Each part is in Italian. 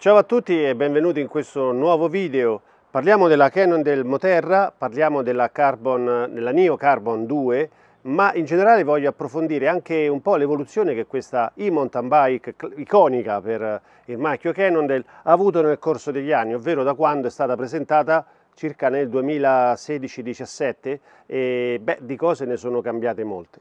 Ciao a tutti e benvenuti in questo nuovo video. Parliamo della Canon del Moterra, parliamo della, Carbon, della Neo Carbon 2, ma in generale voglio approfondire anche un po' l'evoluzione che questa e-mountain bike, iconica per eh, il marchio Canon, ha avuto nel corso degli anni, ovvero da quando è stata presentata circa nel 2016-17 e beh, di cose ne sono cambiate molte.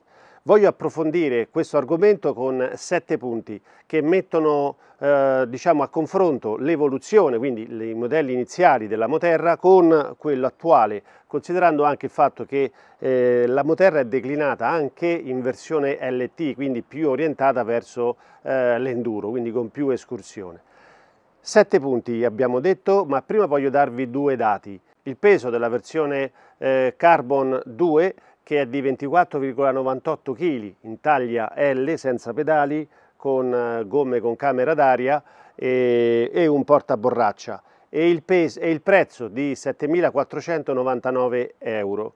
Voglio approfondire questo argomento con sette punti che mettono eh, diciamo, a confronto l'evoluzione, quindi i modelli iniziali della Moterra con quello attuale, considerando anche il fatto che eh, la Moterra è declinata anche in versione LT, quindi più orientata verso eh, l'enduro, quindi con più escursione. Sette punti abbiamo detto, ma prima voglio darvi due dati. Il peso della versione eh, Carbon 2 che è di 24,98 kg in taglia L senza pedali con eh, gomme con camera d'aria e, e, un portaborraccia e il, peso, e il prezzo di 7.499 euro.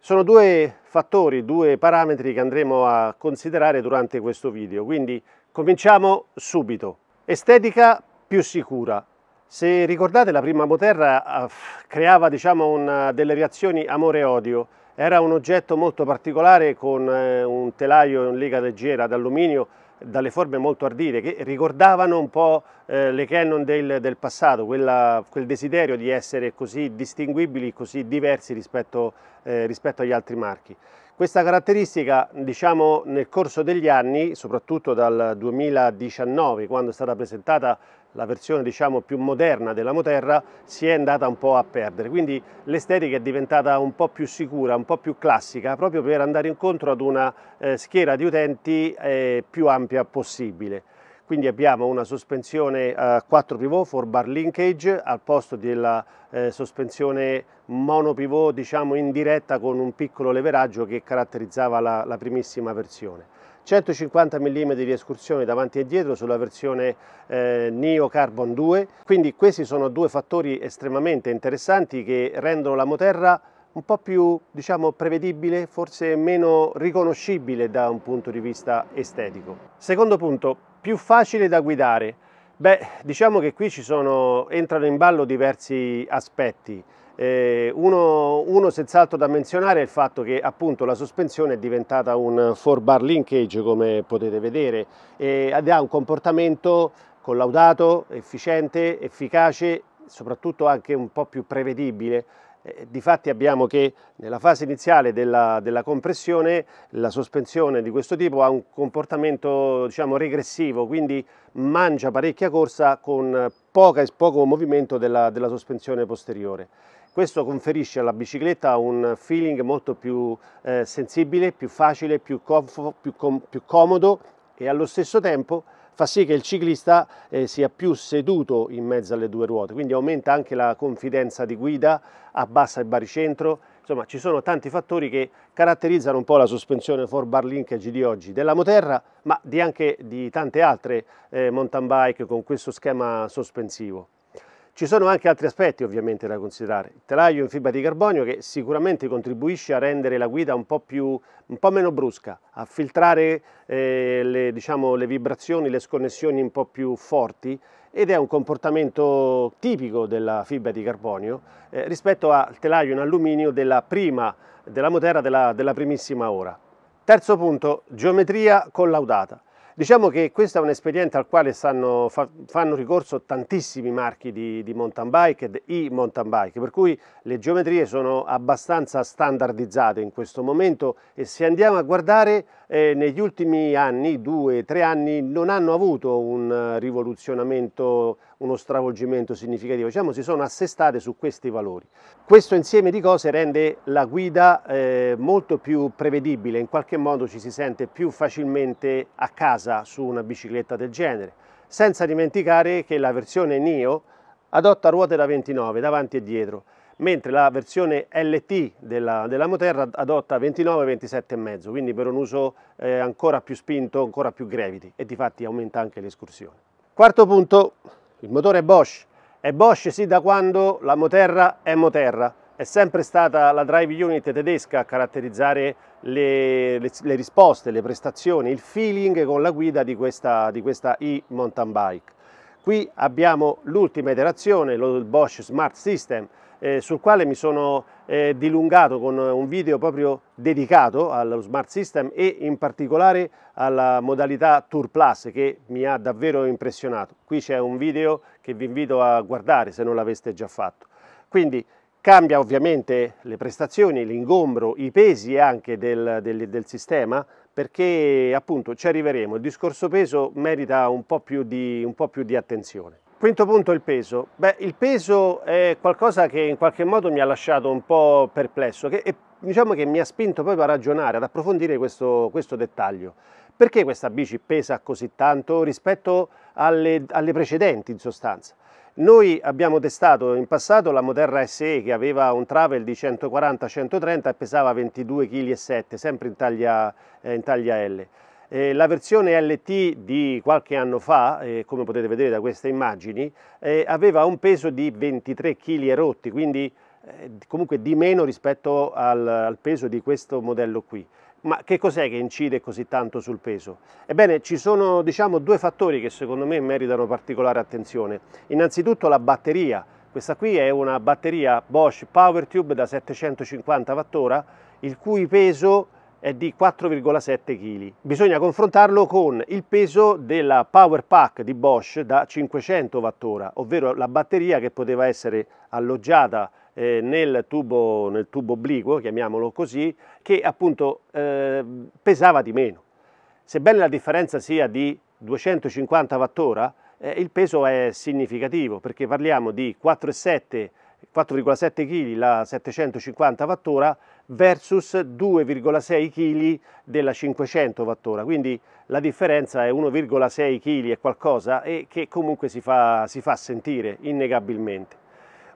Sono due fattori, due parametri che andremo a considerare durante questo video, quindi cominciamo subito. Estetica più sicura. Se ricordate la prima Moterra ah, creava diciamo, una, delle reazioni amore-odio, era un oggetto molto particolare con eh, un telaio in lega leggera d'alluminio dalle forme molto ardite che ricordavano un po' eh, le Canon del, del passato, quella, quel desiderio di essere così distinguibili, così diversi rispetto, eh, rispetto agli altri marchi. Questa caratteristica diciamo, nel corso degli anni, soprattutto dal 2019 quando è stata presentata la versione diciamo, più moderna della Moterra si è andata un po' a perdere, quindi l'estetica è diventata un po' più sicura, un po' più classica, proprio per andare incontro ad una eh, schiera di utenti eh, più ampia possibile quindi abbiamo una sospensione eh, a 4 pivot for bar linkage al posto della eh, sospensione monopivot diciamo in diretta con un piccolo leveraggio che caratterizzava la, la primissima versione. 150 mm di escursione davanti e dietro sulla versione eh, Neo Carbon 2, quindi questi sono due fattori estremamente interessanti che rendono la moterra un po' più diciamo, prevedibile, forse meno riconoscibile da un punto di vista estetico. Secondo punto, più facile da guidare? Beh, diciamo che qui sono, entrano in ballo diversi aspetti. Eh, uno, uno senz'altro da menzionare è il fatto che appunto la sospensione è diventata un 4 bar linkage come potete vedere ed ha un comportamento collaudato, efficiente, efficace soprattutto anche un po' più prevedibile eh, difatti abbiamo che nella fase iniziale della, della, compressione la sospensione di questo tipo ha un comportamento diciamo, regressivo, quindi mangia parecchia corsa con poca, poco movimento della, della sospensione posteriore. Questo conferisce alla bicicletta un feeling molto più eh, sensibile, più facile, più, più, com più comodo e allo stesso tempo fa sì che il ciclista eh, sia più seduto in mezzo alle due ruote, quindi aumenta anche la confidenza di guida, abbassa il baricentro, insomma ci sono tanti fattori che caratterizzano un po' la sospensione 4 bar linkage di oggi della Moterra, ma di anche di tante altre eh, mountain bike con questo schema sospensivo. Ci sono anche altri aspetti ovviamente da considerare, il telaio in fibra di carbonio che sicuramente contribuisce a rendere la guida un po', più, un po meno brusca, a filtrare eh, le, diciamo, le vibrazioni, le sconnessioni un po' più forti ed è un comportamento tipico della fibra di carbonio eh, rispetto al telaio in alluminio della prima, della motera della, della primissima ora. Terzo punto, geometria collaudata. Diciamo che questa è un'esperienza al quale stanno, fanno ricorso tantissimi marchi di, di mountain bike e i mountain bike, per cui le geometrie sono abbastanza standardizzate in questo momento e se andiamo a guardare eh, negli ultimi anni, due, tre anni, non hanno avuto un rivoluzionamento uno stravolgimento significativo, diciamo si sono assestate su questi valori. Questo insieme di cose rende la guida eh, molto più prevedibile, in qualche modo ci si sente più facilmente a casa su una bicicletta del genere, senza dimenticare che la versione NIO adotta ruote da 29 davanti e dietro, mentre la versione LT della, della Moterra adotta 29 27,5, quindi per un uso eh, ancora più spinto, ancora più grevity e di fatti aumenta anche l'escursione. Quarto punto, il motore è Bosch, è Bosch sì da quando la Moterra è Moterra, è sempre stata la drive unit tedesca a caratterizzare le, le, le risposte, le prestazioni, il feeling con la guida di questa, di questa e-mountain bike. Qui abbiamo l'ultima iterazione, lo Bosch Smart System, eh, sul quale mi sono eh, dilungato con un video proprio dedicato allo Smart System e in particolare alla modalità Tour Plus che mi ha davvero impressionato. Qui c'è un video che vi invito a guardare se non l'aveste già fatto. Quindi cambia ovviamente le prestazioni, l'ingombro, i pesi anche del, del, del sistema, perché appunto ci arriveremo, il discorso peso merita un po' più di, po più di attenzione. Quinto punto il peso. Beh, il peso è qualcosa che in qualche modo mi ha lasciato un po' perplesso, che è, diciamo che mi ha spinto proprio a ragionare, ad approfondire questo, questo dettaglio. Perché questa bici pesa così tanto rispetto alle, alle precedenti in sostanza? Noi abbiamo testato in passato la Moderna SE che aveva un travel di 140-130 e pesava 22,7 kg, sempre in taglia, eh, in taglia L. Eh, la versione LT di qualche anno fa, eh, come potete vedere da queste immagini, eh, aveva un peso di 23 kg e rotti, quindi eh, comunque di meno rispetto al, al peso di questo modello qui. Ma che cos'è che incide così tanto sul peso? Ebbene, ci sono diciamo, due fattori che secondo me meritano particolare attenzione. Innanzitutto la batteria. Questa qui è una batteria Bosch PowerTube da 750 Wh, il cui peso è di 4,7 kg. Bisogna confrontarlo con il peso della Power Pack di Bosch da 500 Wh, ovvero la batteria che poteva essere alloggiata eh, nel, tubo, nel, tubo, obliquo, chiamiamolo così, che appunto eh, pesava di meno. Sebbene la differenza sia di 250 Wh, eh, il peso è significativo perché parliamo di 4,7 kg 4,7 kg la 750 Vattora versus 2,6 kg della 500 Vattora, quindi la differenza è 1,6 kg e qualcosa e che comunque si fa, si fa sentire innegabilmente.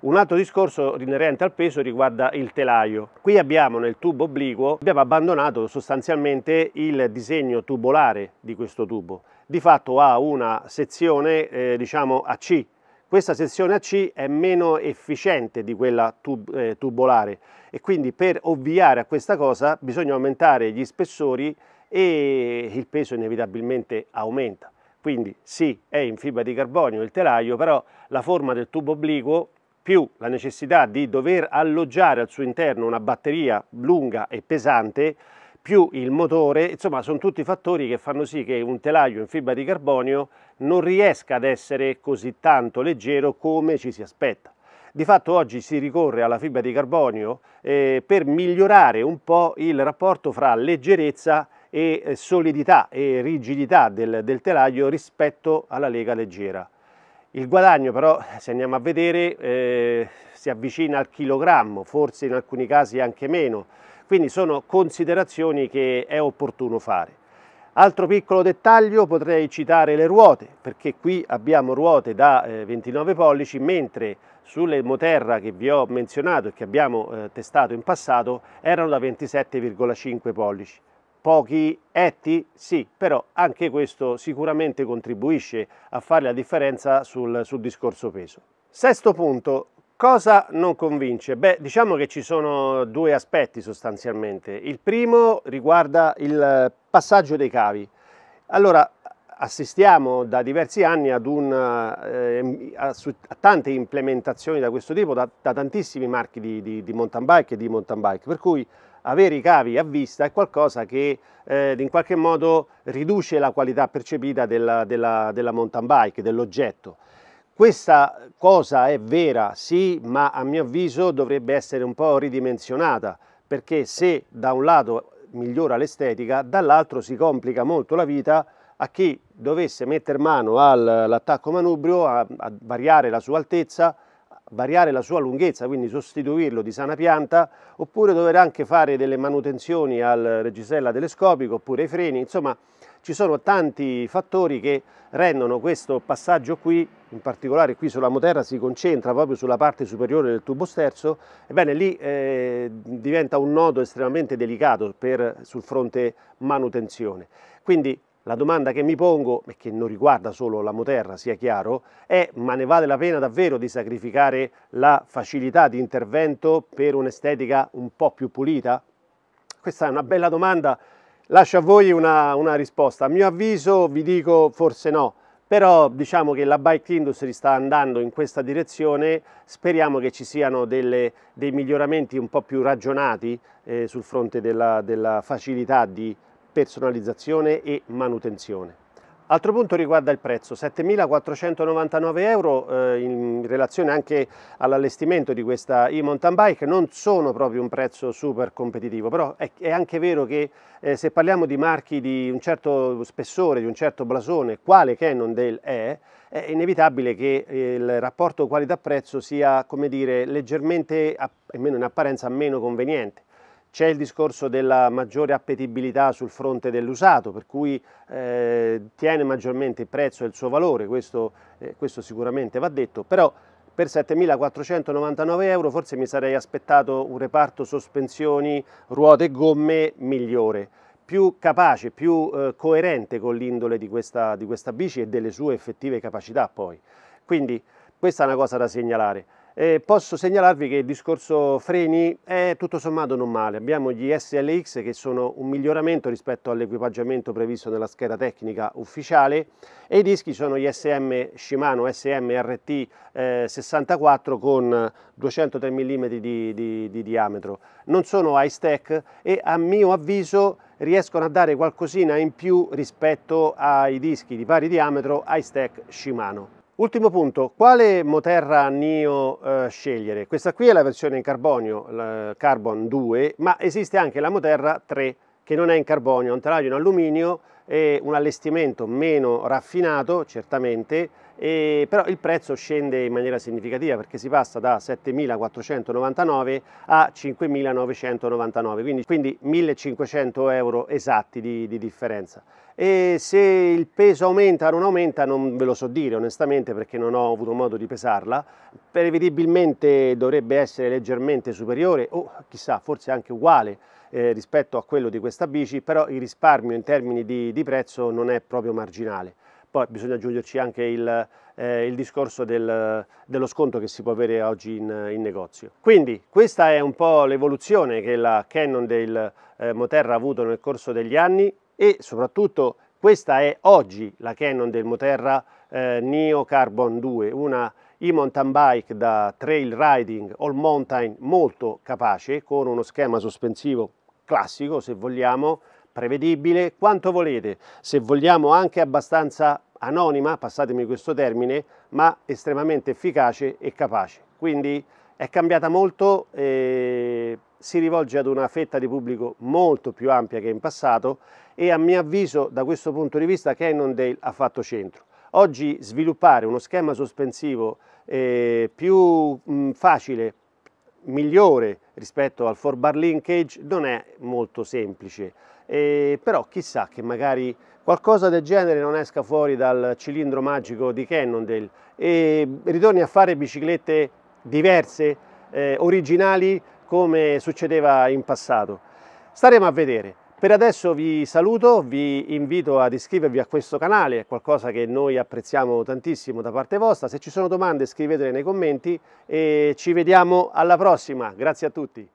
Un altro discorso inerente al peso riguarda il telaio. Qui abbiamo nel tubo obliquo, abbiamo abbandonato sostanzialmente il disegno tubolare di questo tubo. Di fatto ha una sezione eh, diciamo a C questa sezione AC è meno efficiente di quella tub eh, tubolare e quindi per ovviare a questa cosa bisogna aumentare gli spessori e il peso inevitabilmente aumenta. Quindi sì, è in fibra di carbonio il telaio, però la forma del tubo obliquo più la necessità di dover alloggiare al suo interno una batteria lunga e pesante più il motore, insomma sono tutti fattori che fanno sì che un telaio in fibra di carbonio non riesca ad essere così tanto leggero come ci si aspetta. Di fatto oggi si ricorre alla fibra di carbonio eh, per migliorare un po' il rapporto fra leggerezza e eh, solidità e rigidità del, del telaio rispetto alla lega leggera. Il guadagno però, se andiamo a vedere, eh, si avvicina al chilogrammo, forse in alcuni casi anche meno, quindi sono considerazioni che è opportuno fare. Altro piccolo dettaglio potrei citare le ruote, perché qui abbiamo ruote da 29 eh, pollici, mentre sulle Moterra che vi ho menzionato e che abbiamo eh, testato in passato erano da 27,5 pollici. Pochi etti? Sì, però anche questo sicuramente contribuisce a fare la differenza sul, sul discorso peso. Sesto punto, Cosa non convince? Beh, diciamo che ci sono due aspetti sostanzialmente. Il primo riguarda il passaggio dei cavi. Allora, assistiamo da diversi anni ad un, eh, a, a, tante implementazioni da questo tipo, da, da tantissimi marchi di, di, di, mountain bike e di mountain bike, per cui avere i cavi a vista è qualcosa che eh, in qualche modo riduce la qualità percepita della, della, della mountain bike, dell'oggetto. Questa cosa è vera, sì, ma a mio avviso dovrebbe essere un po' ridimensionata, perché se da un lato migliora l'estetica, dall'altro si complica molto la vita a chi dovesse mettere mano all'attacco manubrio, a, a variare la sua altezza, variare la sua lunghezza, quindi sostituirlo di sana pianta, oppure dover anche fare delle manutenzioni al reggisella telescopico, oppure ai freni, insomma ci sono tanti fattori che rendono questo passaggio qui, in particolare qui sulla moterra si concentra proprio sulla parte superiore del tubo sterzo, ebbene lì eh, diventa un nodo estremamente delicato per, sul fronte manutenzione. Quindi la domanda che mi pongo, e che non riguarda solo la Moterra, sia chiaro, è ma ne vale la pena davvero di sacrificare la facilità di intervento per un'estetica un po' più pulita? Questa è una bella domanda, lascio a voi una, una risposta. A mio avviso vi dico forse no, però diciamo che la bike industry sta andando in questa direzione, speriamo che ci siano delle, dei miglioramenti un po' più ragionati eh, sul fronte della, della facilità di intervento personalizzazione e manutenzione. Altro punto riguarda il prezzo, 7.499 euro eh, in relazione anche all'allestimento di questa e-mountain bike non sono proprio un prezzo super competitivo, però è, è anche vero che eh, se parliamo di marchi di un certo spessore, di un certo blasone, quale Cannondale è, è inevitabile che eh, il rapporto qualità-prezzo sia, come dire, leggermente, almeno in apparenza, meno conveniente. C'è il discorso della maggiore appetibilità sul fronte dell'usato, per cui eh, tiene maggiormente il prezzo e il suo valore, questo, eh, questo sicuramente va detto, però per 7.499 euro forse mi sarei aspettato un reparto sospensioni, ruote e gomme migliore, più capace, più eh, coerente con l'indole di questa, di questa bici e delle sue effettive capacità poi. Quindi questa è una cosa da segnalare. Eh, posso segnalarvi che il discorso freni è tutto sommato non male. Abbiamo gli SLX che sono un miglioramento rispetto all'equipaggiamento previsto nella scheda tecnica ufficiale e i dischi sono gli SM Shimano SMRT eh, 64 con 203 mm di, di, di diametro. Non sono high stack e a mio avviso riescono a dare qualcosina in più rispetto ai dischi di pari diametro high stack Shimano. Ultimo punto, quale moterra NIO eh, scegliere? Questa qui è la versione in carbonio, la Carbon 2, ma esiste anche la moterra 3 che non è in carbonio, è un telaio in alluminio, è un allestimento meno raffinato certamente, e, però il prezzo scende in maniera significativa perché si passa da 7.499 a 5.999, quindi, quindi 1.500 euro esatti di, di differenza. E se il peso aumenta o non aumenta non ve lo so dire onestamente perché non ho avuto modo di pesarla, prevedibilmente dovrebbe essere leggermente superiore o chissà forse anche uguale eh, rispetto a quello di questa bici, però il risparmio in termini di, di prezzo non è proprio marginale. Poi bisogna aggiungerci anche il, eh, il discorso del, dello sconto che si può avere oggi in, in, negozio. Quindi questa è un po' l'evoluzione che la Canon del eh, Moterra ha avuto nel corso degli anni e soprattutto questa è oggi la Canon del Moterra eh, Neo Carbon 2, una e-mountain bike da trail riding all mountain molto capace con uno schema sospensivo classico se vogliamo, prevedibile, quanto volete, se vogliamo anche abbastanza anonima, passatemi questo termine, ma estremamente efficace e capace. Quindi è cambiata molto, eh, si rivolge ad una fetta di pubblico molto più ampia che in passato e a mio avviso da questo punto di vista Cannondale ha fatto centro. Oggi sviluppare uno schema sospensivo eh, più mh, facile, migliore, rispetto al 4 bar linkage non è molto semplice, eh, però chissà che magari qualcosa del genere non esca fuori dal cilindro magico di Cannondale e ritorni a fare biciclette diverse, eh, originali come succedeva in passato. Staremo a vedere. Per adesso vi saluto, vi invito ad iscrivervi a questo canale, è qualcosa che noi apprezziamo tantissimo da parte vostra. Se ci sono domande scrivetele nei commenti e ci vediamo alla prossima. Grazie a tutti.